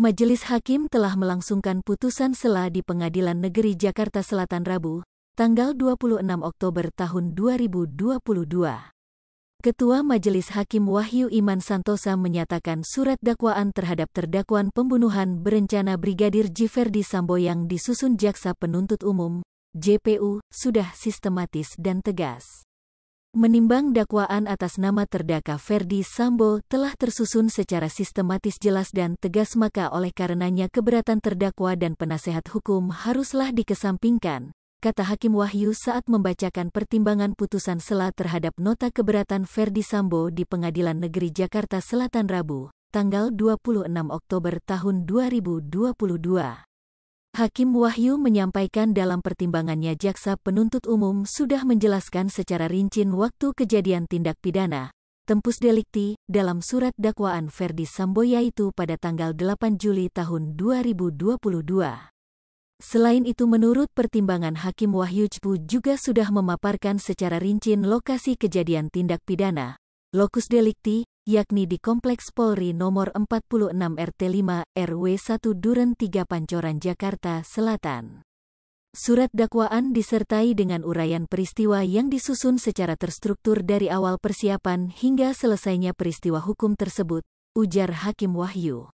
Majelis Hakim telah melangsungkan putusan sela di Pengadilan Negeri Jakarta Selatan Rabu, tanggal 26 Oktober tahun 2022. Ketua Majelis Hakim Wahyu Iman Santosa menyatakan surat dakwaan terhadap terdakwaan pembunuhan berencana Brigadir Jiverdi Sambo yang disusun Jaksa Penuntut Umum, JPU, sudah sistematis dan tegas. Menimbang dakwaan atas nama terdakwa Ferdi Sambo telah tersusun secara sistematis jelas dan tegas maka oleh karenanya keberatan terdakwa dan penasehat hukum haruslah dikesampingkan, kata Hakim Wahyu saat membacakan pertimbangan putusan sela terhadap nota keberatan Ferdi Sambo di Pengadilan Negeri Jakarta Selatan Rabu, tanggal 26 Oktober tahun 2022. Hakim Wahyu menyampaikan dalam pertimbangannya jaksa penuntut umum sudah menjelaskan secara rinci waktu kejadian tindak pidana, tempus delikti, dalam surat dakwaan Ferdi Sambo yaitu pada tanggal 8 Juli tahun 2022. Selain itu menurut pertimbangan Hakim Wahyu Cepu juga sudah memaparkan secara rinci lokasi kejadian tindak pidana, lokus delikti, yakni di Kompleks Polri nomor 46 RT 5 RW 1 Duren 3 Pancoran Jakarta Selatan. Surat dakwaan disertai dengan uraian peristiwa yang disusun secara terstruktur dari awal persiapan hingga selesainya peristiwa hukum tersebut, ujar Hakim Wahyu.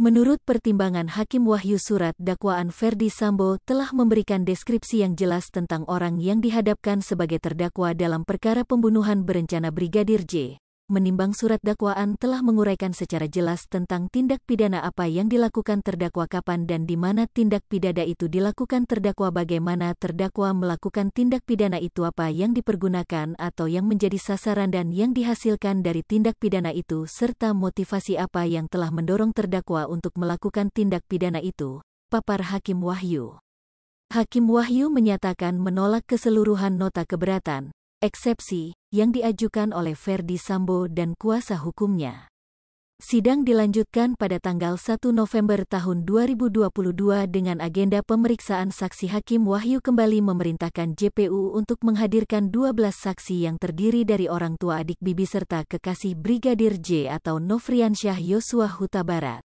Menurut pertimbangan Hakim Wahyu surat dakwaan Ferdi Sambo telah memberikan deskripsi yang jelas tentang orang yang dihadapkan sebagai terdakwa dalam perkara pembunuhan berencana Brigadir J menimbang surat dakwaan telah menguraikan secara jelas tentang tindak pidana apa yang dilakukan terdakwa kapan dan di mana tindak pidana itu dilakukan terdakwa bagaimana terdakwa melakukan tindak pidana itu apa yang dipergunakan atau yang menjadi sasaran dan yang dihasilkan dari tindak pidana itu serta motivasi apa yang telah mendorong terdakwa untuk melakukan tindak pidana itu, papar Hakim Wahyu. Hakim Wahyu menyatakan menolak keseluruhan nota keberatan, eksepsi yang diajukan oleh Verdi Sambo dan kuasa hukumnya. Sidang dilanjutkan pada tanggal 1 November tahun 2022 dengan agenda pemeriksaan saksi Hakim Wahyu kembali memerintahkan JPU untuk menghadirkan 12 saksi yang terdiri dari orang tua adik Bibi serta kekasih Brigadir J atau Novriansyah Yosua Huta Barat.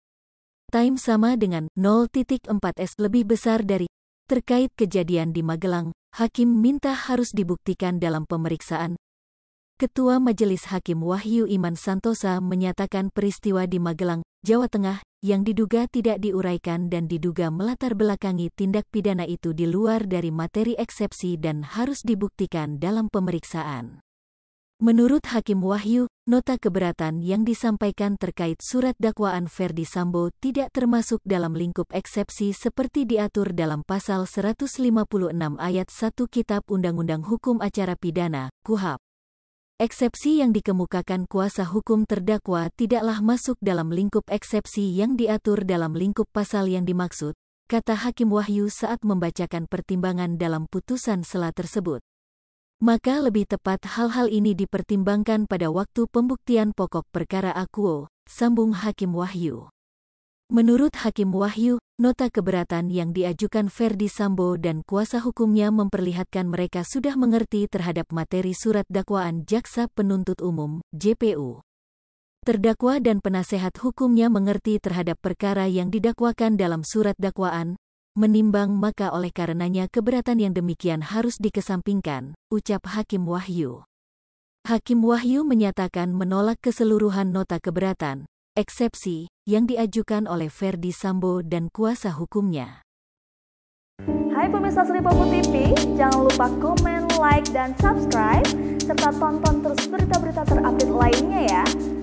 Time sama dengan 0.4S lebih besar dari terkait kejadian di Magelang, Hakim minta harus dibuktikan dalam pemeriksaan. Ketua Majelis Hakim Wahyu Iman Santosa menyatakan peristiwa di Magelang, Jawa Tengah, yang diduga tidak diuraikan dan diduga melatar belakangi tindak pidana itu di luar dari materi eksepsi dan harus dibuktikan dalam pemeriksaan. Menurut Hakim Wahyu, nota keberatan yang disampaikan terkait surat dakwaan Ferdi Sambo tidak termasuk dalam lingkup eksepsi seperti diatur dalam pasal 156 ayat 1 Kitab Undang-Undang Hukum Acara Pidana, KUHAP. Eksepsi yang dikemukakan kuasa hukum terdakwa tidaklah masuk dalam lingkup eksepsi yang diatur dalam lingkup pasal yang dimaksud, kata Hakim Wahyu saat membacakan pertimbangan dalam putusan sela tersebut. Maka lebih tepat hal-hal ini dipertimbangkan pada waktu pembuktian pokok perkara akuo, sambung Hakim Wahyu. Menurut Hakim Wahyu, nota keberatan yang diajukan Ferdi Sambo dan kuasa hukumnya memperlihatkan mereka sudah mengerti terhadap materi surat dakwaan Jaksa Penuntut Umum, JPU. Terdakwa dan penasehat hukumnya mengerti terhadap perkara yang didakwakan dalam surat dakwaan, menimbang maka oleh karenanya keberatan yang demikian harus dikesampingkan, ucap Hakim Wahyu. Hakim Wahyu menyatakan menolak keseluruhan nota keberatan, eksepsi, yang diajukan oleh Ferdi Sambo dan kuasa hukumnya. Hai pemirsa Seripopo TV, jangan lupa komen, like, dan subscribe, serta tonton terus berita-berita terupdate lainnya ya.